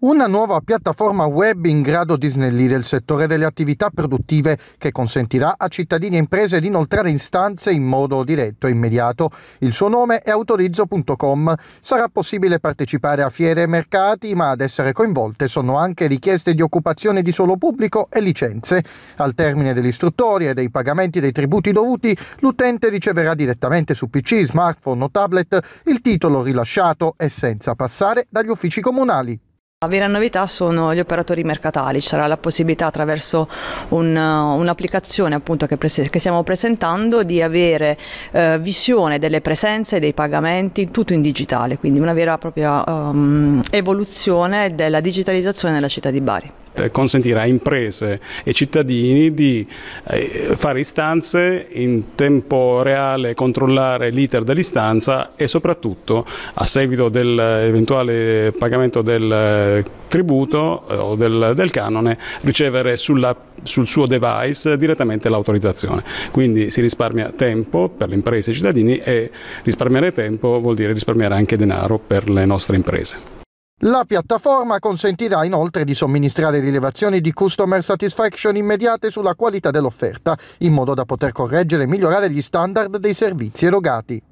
Una nuova piattaforma web in grado di snellire il settore delle attività produttive che consentirà a cittadini e imprese di inoltrare istanze in modo diretto e immediato. Il suo nome è autorizzo.com. Sarà possibile partecipare a fiere e mercati, ma ad essere coinvolte sono anche richieste di occupazione di suolo pubblico e licenze. Al termine dell'istruttoria e dei pagamenti dei tributi dovuti, l'utente riceverà direttamente su PC, smartphone o tablet il titolo rilasciato e senza passare dagli uffici comunali. La vera novità sono gli operatori mercatali, ci sarà la possibilità attraverso un, uh, un'applicazione che, pres- che, stiamo presentando di avere eh, visione delle presenze, dei pagamenti, tutto in digitale, quindi una vera e propria um, evoluzione della digitalizzazione della città di Bari. Eh, consentire a imprese e cittadini di eh, fare istanze in tempo reale, controllare l'iter dell'istanza e soprattutto a seguito dell'eventuale pagamento del eh, tributo o del, del canone ricevere sulla, sul suo device direttamente l'autorizzazione. Quindi si risparmia tempo per le imprese e i cittadini e risparmiare tempo vuol dire risparmiare anche denaro per le nostre imprese. La piattaforma consentirà inoltre di somministrare rilevazioni di customer satisfaction immediate sulla qualità dell'offerta, in modo da poter correggere e migliorare gli standard dei servizi erogati.